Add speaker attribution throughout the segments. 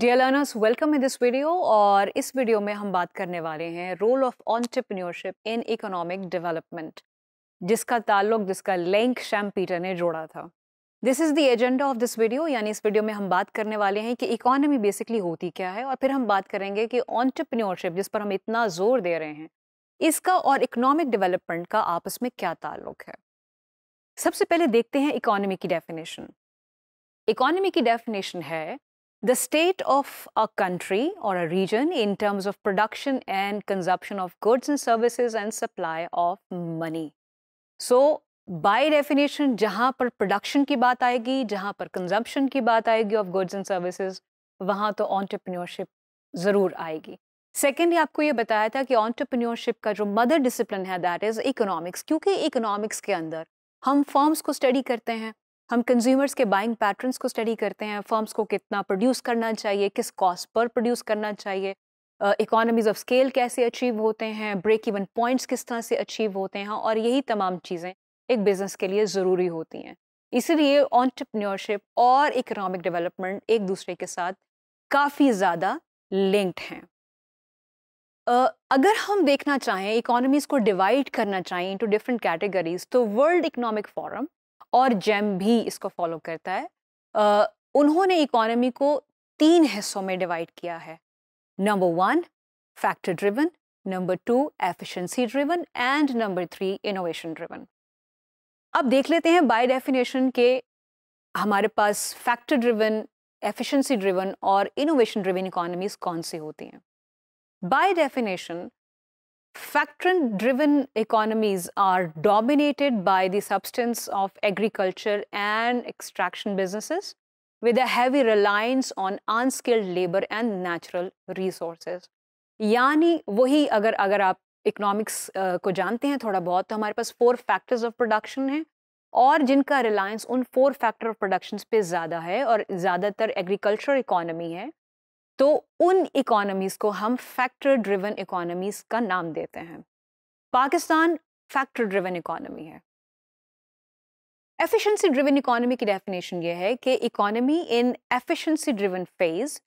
Speaker 1: Dear learners welcome in this video और इस video में हम बात करने वाले हैं role of entrepreneurship in economic development जिसका ताल्लुक जिसका लिंक शैम पीटर ने जोड़ा था this is the agenda of this video यानी इस वीडियो में हम बात करने वाले हैं कि इकोनॉमी बेसिकली होती क्या है और फिर हम बात करेंगे कि ऑन्टरप्रीनियोरशिप जिस पर हम इतना जोर दे रहे हैं इसका और इकोनॉमिक डेवलपमेंट का आपस में क्या ताल्लुक है सबसे पहले देखते हैं इकोनॉमी की डेफिनेशन इकोनॉमी की डेफिनेशन है the state of a country or a region in terms of production and consumption of goods and services and supply of money. So, by definition जहाँ पर प्रोडक्शन की बात आएगी जहाँ पर कंजम्पशन की बात आएगी ऑफ गुड्स एंड सर्विसेज वहाँ तो ऑन्टरप्रन्योरशिप ज़रूर आएगी सेकेंडली आपको ये बताया था कि ऑन्टरप्रन्योरशिप का जो मदर डिसिप्लिन है दैट इज़ इकोनॉमिक्स क्योंकि इकोनॉमिक्स के अंदर हम फॉर्म्स को स्टडी करते हैं हम कंज्यूमर्स के बाइंग पैटर्न्स को स्टडी करते हैं फर्म्स को कितना प्रोड्यूस करना चाहिए किस कॉस्ट पर प्रोड्यूस करना चाहिए इकोनॉमीज ऑफ स्केल कैसे अचीव होते हैं ब्रेक इवन पॉइंट्स किस तरह से अचीव होते हैं हाँ, और यही तमाम चीज़ें एक बिज़नेस के लिए ज़रूरी होती हैं इसीलिए ऑन्टरप्रन्योरशिप और इकोनॉमिक डेवलपमेंट एक दूसरे के साथ काफ़ी ज़्यादा लिंक्ड हैं Uh, अगर हम देखना चाहें इकोनॉमीज़ को डिवाइड करना चाहें इनटू डिफरेंट कैटेगरीज तो वर्ल्ड इकोनॉमिक फोरम और जेम भी इसको फॉलो करता है उन्होंने इकोनॉमी को तीन हिस्सों में डिवाइड किया है number one factor driven number two efficiency driven and number three innovation driven अब देख लेते हैं बाय डेफिनेशन के हमारे पास फैक्टर ड्रिवन एफिशिएंसी ड्रिवन और इनोवेशन ड्रिवन इकोनॉमीज कौन सी होती हैं by definition Factor driven economies are dominated by the substance of agriculture and extraction businesses with a heavy reliance on unskilled labor and natural resources. yani वही agar agar aap economics uh, को जानते हैं थोड़ा बहुत तो हमारे पास four factors of production हैं और जिनका रिलायंस उन फोर फैक्टर ऑफ प्रोडक्शन पे ज़्यादा है और ज़्यादातर एग्रीकल्चर इकोनॉमी है तो उन इकोनॉमीज़ को हम फैक्टर ड्रिवन इकोनॉमीज़ का नाम देते हैं पाकिस्तान फैक्टर ड्रिवन इकोनॉमी है एफिशिएंसी ड्रिवन इकोनॉमी की डेफिनेशन यह है कि economy in efficiency driven phase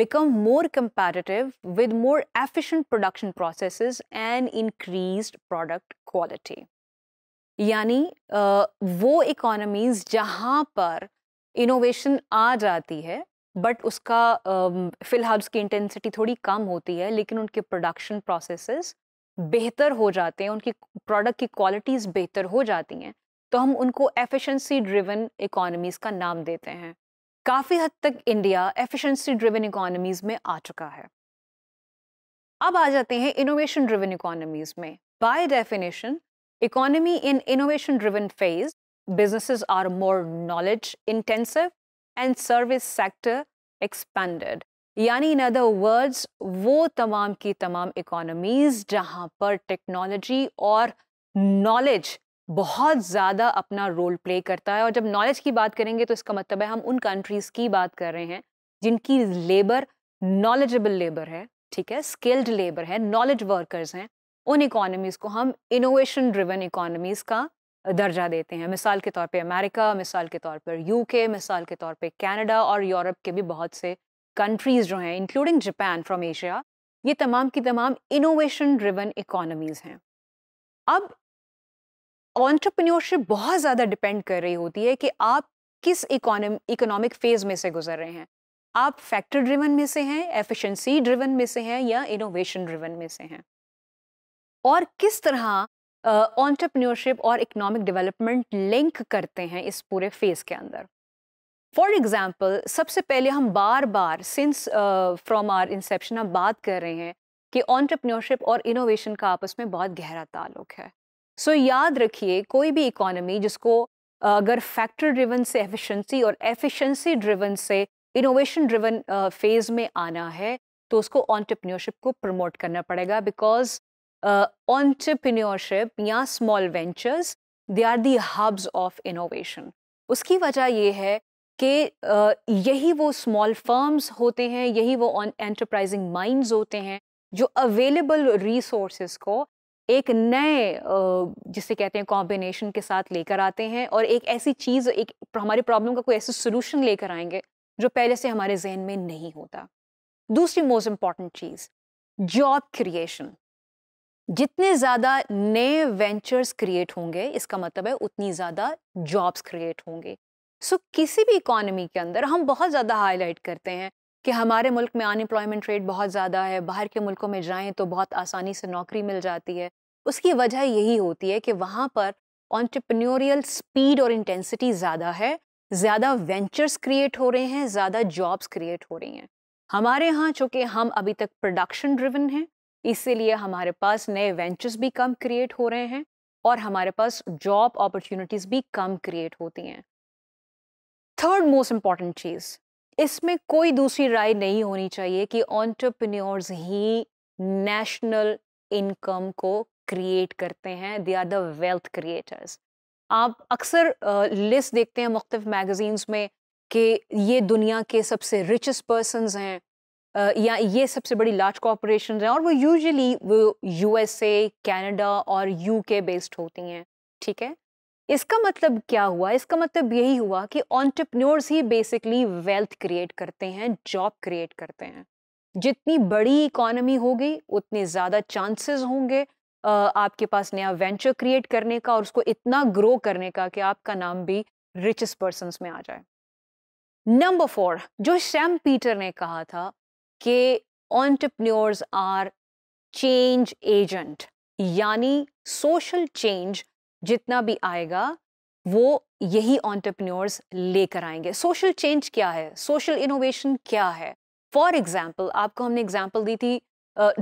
Speaker 1: become more competitive with more efficient production process and increased product quality यानी वो इकोनॉमीज जहाँ पर इनोवेशन आ जाती है बट उसका फिलहाल उसकी इंटेंसिटी थोड़ी कम होती है लेकिन उनके प्रोडक्शन प्रोसेसेस बेहतर हो जाते हैं उनकी प्रोडक्ट की क्वालिटीज़ बेहतर हो जाती हैं तो हम उनको एफिशिएंसी ड्रिवन इकोनॉमीज़ का नाम देते हैं काफ़ी हद तक इंडिया एफिशिएंसी ड्रिवन इकोनॉमीज़ में आ चुका है अब आ जाते हैं इनोवेशन ड्रिवन इकोनॉमीज़ में by definition economy in innovation driven phase businesses are more knowledge intensive and service sector expanded यानी इन अदर वर्ड्स वो तमाम की तमाम इकोनॉमीज जहाँ पर टेक्नोलॉजी और नॉलेज बहुत ज़्यादा अपना रोल प्ले करता है और जब नॉलेज की बात करेंगे तो इसका मतलब है हम उन कंट्रीज़ की बात कर रहे हैं जिनकी लेबर नॉलेजेबल लेबर है ठीक है स्किल्ड लेबर है नॉलेज वर्कर्स हैं उन इकोनॉमीज़ को हम इनोवेशन ड्रिवन इकोनॉमीज़ का दर्जा देते हैं मिसाल के तौर पे अमेरिका मिसाल के तौर पर यूके मिसाल के तौर पे कनाडा और यूरोप के भी बहुत से कंट्रीज़ जो हैं इंक्लूडिंग जापान फ्रॉम एशिया ये तमाम की तमाम इनोवेशन ड्रिवन इकोनॉमीज़ हैं अब ऑन्टरप्रनोरशिप बहुत ज़्यादा डिपेंड कर रही होती है कि आप किस इकोनॉमिक फेज़ में से गुजर रहे हैं आप फैक्टर ड्रिवन में से हैं एफिशिएंसी ड्रिवन में से हैं या इनोवेशन ड्रिवन में से हैं और किस तरह ऑन्टरप्रन्योरशिप और इकोनॉमिक डेवलपमेंट लिंक करते हैं इस पूरे फेज़ के अंदर फॉर एग्ज़ाम्पल सबसे पहले हम बार बार सिंस फ्रॉम आर इंसेप्शन हम बात कर रहे हैं कि ऑन्टरप्रनोरशिप और इनोवेशन का आपस में बहुत गहरा ताल्लुक है सो so, याद रखिए कोई भी इकोनॉमी जिसको अगर फैक्टर ड्रिवन से एफिशिएंसी और एफिशिएंसी ड्रिवन से इनोवेशन ड्रिवन फेज़ में आना है तो उसको ऑन्टरप्रनोरशिप को प्रमोट करना पड़ेगा बिकॉज ऑन्टरप्रिन्योरशिप uh, या small ventures they are the hubs of innovation उसकी वजह यह है कि uh, यही वो स्मॉल फर्म्स होते हैं यही वो एंटरप्राइजिंग माइंड्स होते हैं जो अवेलेबल रिसोर्स को एक नए uh, जिसे कहते हैं कॉम्बिनेशन के साथ लेकर आते हैं और एक ऐसी चीज़ एक हमारी प्रॉब्लम का कोई ऐसा सोल्यूशन लेकर आएंगे जो पहले से हमारे जहन में नहीं होता दूसरी मोस्ट इम्पॉर्टेंट चीज़ जॉब क्रिएशन जितने ज़्यादा नए वेंचर्स क्रिएट होंगे इसका मतलब है उतनी ज़्यादा जॉब्स क्रिएट होंगे सो so, किसी भी इकॉनमी के अंदर हम बहुत ज़्यादा हाईलाइट करते हैं कि हमारे मुल्क में अनएम्प्लॉयमेंट रेट बहुत ज़्यादा है बाहर के मुल्कों में जाएँ तो बहुत आसानी से नौकरी मिल जाती है उसकी वजह यही होती है कि वहाँ पर ऑन्टरप्रनोरियल स्पीड और इंटेंसिटी ज़्यादा है ज़्यादा वेंचर्स क्रिएट हो रहे हैं ज़्यादा जॉब्स क्रिएट हो रही हैं हमारे यहाँ चूँकि हम अभी तक प्रोडक्शन ड्रिवन हैं इसीलिए हमारे पास नए वेंचर्स भी कम क्रिएट हो रहे हैं और हमारे पास जॉब अपॉर्चुनिटीज़ भी कम क्रिएट होती हैं थर्ड मोस्ट इंपॉर्टेंट चीज़ इसमें कोई दूसरी राय नहीं होनी चाहिए कि ऑन्टरप्रन्योर्स ही नेशनल इनकम को क्रिएट करते हैं they are the wealth creators आप अक्सर लिस्ट देखते हैं मुख्तफ मैगजीन्स में कि ये दुनिया के सबसे रिचेस्ट पर्सनस हैं या ये सबसे बड़ी लार्ज कॉपोरेशन हैं और वो यूजुअली वो यूएसए कनाडा और यूके बेस्ड होती हैं ठीक है इसका मतलब क्या हुआ इसका मतलब यही हुआ कि ऑन्टरप्रनोर्स ही बेसिकली वेल्थ क्रिएट करते हैं जॉब क्रिएट करते हैं जितनी बड़ी इकोनॉमी होगी उतने ज़्यादा चांसेस होंगे आपके पास नया वेंचर क्रिएट करने का और उसको इतना ग्रो करने का कि आपका नाम भी रिचेस्ट पर्सन में आ जाए नंबर फोर जो सैम पीटर ने कहा था कि ऑन्टरप्रन्योर्स आर चेंज एजेंट यानी सोशल चेंज जितना भी आएगा वो यही ऑन्टरप्रन्योर्स लेकर आएंगे सोशल चेंज क्या है सोशल इनोवेशन क्या है फॉर एग्जाम्पल आपको हमने एग्जाम्पल दी थी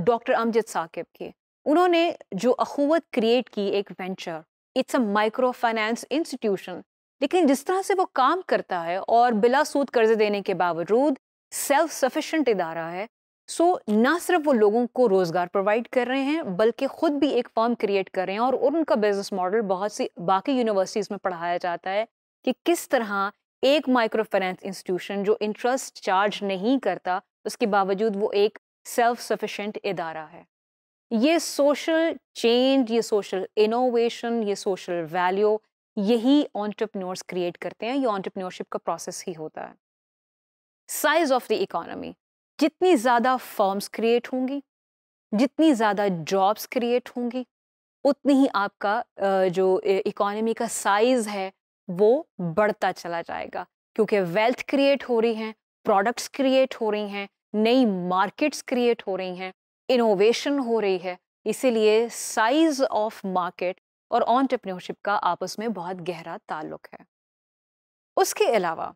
Speaker 1: डॉक्टर अमजद साकिब की उन्होंने जो अखुवत क्रिएट की एक venture it's a micro finance institution लेकिन जिस तरह से वो काम करता है और बिला सूद कर्ज देने के बावजूद सेल्फ सफिशेंट इदारा है सो so, ना सिर्फ वो लोगों को रोज़गार प्रोवाइड कर रहे हैं बल्कि ख़ुद भी एक फर्म क्रिएट कर रहे हैं और उनका बिजनेस मॉडल बहुत सी बाकी यूनिवर्सिटीज़ में पढ़ाया जाता है कि किस तरह एक माइक्रो फाइनेंस इंस्टीट्यूशन जो इंटरेस्ट चार्ज नहीं करता उसके बावजूद वो एक सेल्फ सफिशेंट इदारा है ये सोशल चेंज ये सोशल इनोवेशन ये सोशल वैल्यू यही ऑन्टरप्रनोर्स क्रिएट करते हैं ये ऑन्टरप्रनोरशिप का प्रोसेस ही होता है साइज ऑफ द इकोनॉमी जितनी ज़्यादा फॉर्म्स क्रिएट होंगी जितनी ज़्यादा जॉब्स क्रिएट होंगी उतनी ही आपका जो इकोनॉमी का साइज़ है वो बढ़ता चला जाएगा क्योंकि वेल्थ क्रिएट हो रही हैं प्रोडक्ट्स क्रिएट हो रही हैं नई मार्केट्स क्रिएट हो रही हैं इनोवेशन हो रही है इसीलिए साइज ऑफ मार्केट और ऑनटरप्रनोरशिप का आपस में बहुत गहरा ताल्लुक है उसके अलावा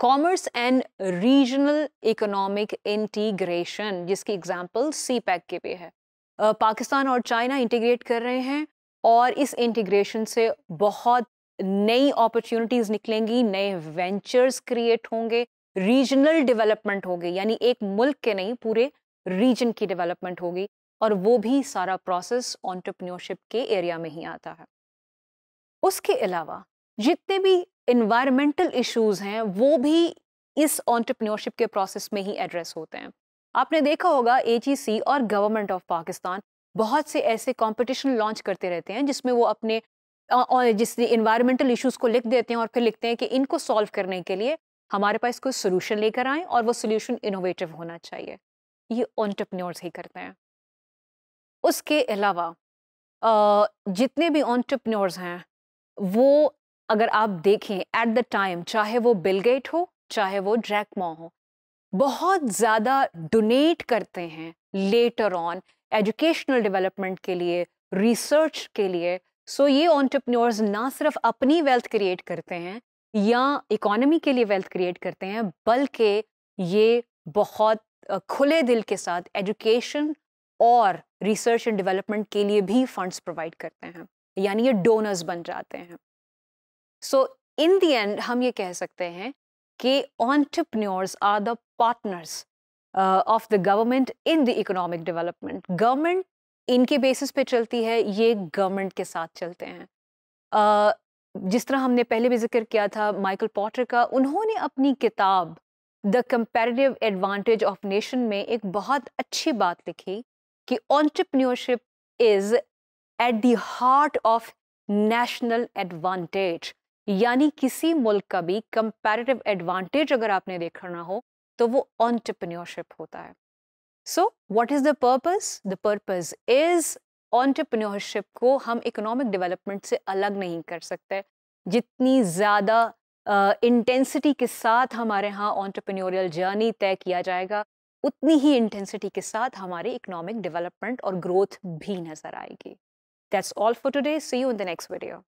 Speaker 1: commerce and regional economic integration जिसकी एग्जाम्पल सी पैक के पे है पाकिस्तान और चाइना इंटीग्रेट कर रहे हैं और इस इंटीग्रेशन से बहुत नई अपॉर्चुनिटीज़ निकलेंगी नए वेंचर्स क्रिएट होंगे रीजनल डेवलपमेंट होगी यानी एक मुल्क के नहीं पूरे रीजन की डेवलपमेंट होगी और वो भी सारा प्रोसेस ऑन्टरप्रनोरशिप के एरिया में ही आता है उसके अलावा जितने भी इन्वायरमेंटल इश्यूज हैं वो भी इस ऑन्टरप्रनोरशिप के प्रोसेस में ही एड्रेस होते हैं आपने देखा होगा ए और गवर्नमेंट ऑफ पाकिस्तान बहुत से ऐसे कॉम्पिटिशन लॉन्च करते रहते हैं जिसमें वो अपने जिस इन्वायरमेंटल इश्यूज़ को लिख देते हैं और फिर लिखते हैं कि इनको सॉल्व करने के लिए हमारे पास कोई सोल्यूशन लेकर आए और वो सोल्यूशन इनोवेटिव होना चाहिए ये ऑन्टरप्रनोर्स ही करते हैं उसके अलावा जितने भी ऑन्टरप्रनोर्स हैं वो अगर आप देखें एट द टाइम चाहे वो बिलगेट हो चाहे वो ड्रैकमॉ हो बहुत ज़्यादा डोनेट करते हैं लेटर ऑन एजुकेशनल डेवलपमेंट के लिए रिसर्च के लिए सो so ये ऑन्टरप्रनोर्स ना सिर्फ अपनी वेल्थ क्रिएट करते हैं या इकोनॉमी के लिए वेल्थ क्रिएट करते हैं बल्कि ये बहुत खुले दिल के साथ एजुकेशन और रिसर्च एंड डेवलपमेंट के लिए भी फंड्स प्रोवाइड करते हैं यानी ये डोनर्स बन जाते हैं सो इन द एंड हम ये कह सकते हैं कि entrepreneurs are the partners of the government in the economic development government इनके बेसिस पे चलती है ये गवर्नमेंट के साथ चलते हैं uh, जिस तरह हमने पहले भी जिक्र किया था माइकल पॉटर का उन्होंने अपनी किताब the comparative advantage of nation में एक बहुत अच्छी बात लिखी कि entrepreneurship is at the heart of national advantage यानी किसी मुल्क का भी कंपेरेटिव एडवांटेज अगर आपने देखना हो तो वो ऑन्टरप्रन्योरशिप होता है so what is the purpose the purpose is entrepreneurship को हम इकोनॉमिक डेवलपमेंट से अलग नहीं कर सकते जितनी ज़्यादा इंटेंसिटी uh, के साथ हमारे यहाँ ऑन्टरप्रन्योरियल जर्नी तय किया जाएगा उतनी ही इंटेंसिटी के साथ हमारे इकोनॉमिक डेवलपमेंट और ग्रोथ भी नज़र आएगी that's all for today see you in the next video